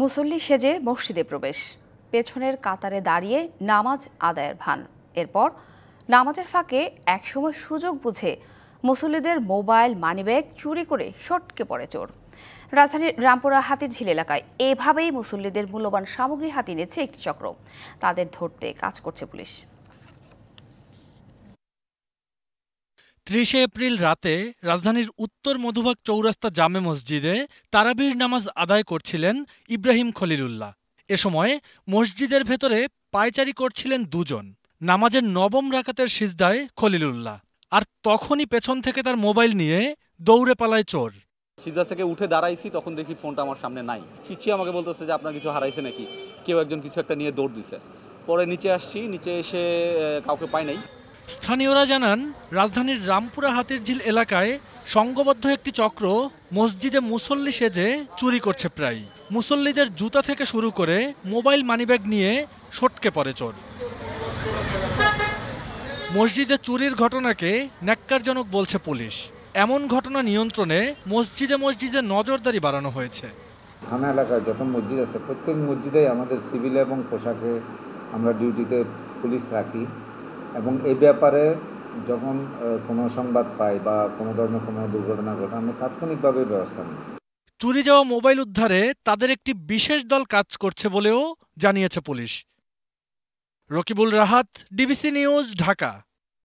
মুসল্লি সেজে মসজিদে প্রবেশ পেছনের কাতারে দাঁড়িয়ে নামাজ আদায়ের ভান এরপর নামাজের ফাঁকে একসময় সুযোগ বুঝে মুসল্লিদের মোবাইল মানিব্যাগ চুরি করে সটকে পড়ে চোর রাজধানীর রামপুরা হাতির ঝিল এলাকায় এভাবেই মুসল্লিদের মূল্যবান সামগ্রী হাতিয়ে নিয়েছে একটি চক্র তাদের ধরতে কাজ করছে পুলিশ ত্রিশে এপ্রিল রাতে রাজধানীর উত্তর মধুবাগ চৌরাস্তা জামে মসজিদে তারাবির নামাজ আদায় করছিলেন ইব্রাহিম খলিলুল্লাহ এ সময় মসজিদের ভেতরে পায়চারি করছিলেন দুজন নামাজের নবম রাকাতের সিজদায় খলিলুল্লাহ আর তখনই পেছন থেকে তার মোবাইল নিয়ে দৌড়ে পালায় চোর সিজদা থেকে উঠে দাঁড়াইছি তখন দেখি ফোনটা আমার সামনে নাই কিছু আমাকে বলতেছে যে আপনার কিছু হারাইছে নাকি কেউ একজন কিছু একটা নিয়ে দৌড় দিছে পরে নিচে আসছি নিচে এসে কাউকে পাই নাই স্থানীয়রা জানান রাজধানীর রামপুরা হাতির ঝিল এলাকায় সংঘবদ্ধ একটি চক্র মসজিদে মুসল্লি সেজে চুরি করছে প্রায় মুসল্লিদের জুতা থেকে শুরু করে মোবাইল মানিব্যাগ নিয়ে সটকে পড়ে চোর মসজিদে চুরির ঘটনাকে ন্যাক্কারজনক বলছে পুলিশ এমন ঘটনা নিয়ন্ত্রণে মসজিদে মসজিদে নজরদারি বাড়ানো হয়েছে থানা এলাকায় যত মসজিদ আছে প্রত্যেক মসজিদে আমাদের সিভিল এবং পোশাকে আমরা ডিউটিতে পুলিশ রাখি এবং এই ব্যাপারে যখন কোনো সংবাদ পাই বা কোনো ধরনের কোনো দুর্ঘটনা ঘটে আমরা তাৎক্ষণিকভাবে ব্যবস্থা নিই চুরি যাওয়া মোবাইল উদ্ধারে তাদের একটি বিশেষ দল কাজ করছে বলেও জানিয়েছে police Rakibul Rahat DBC news Dhaka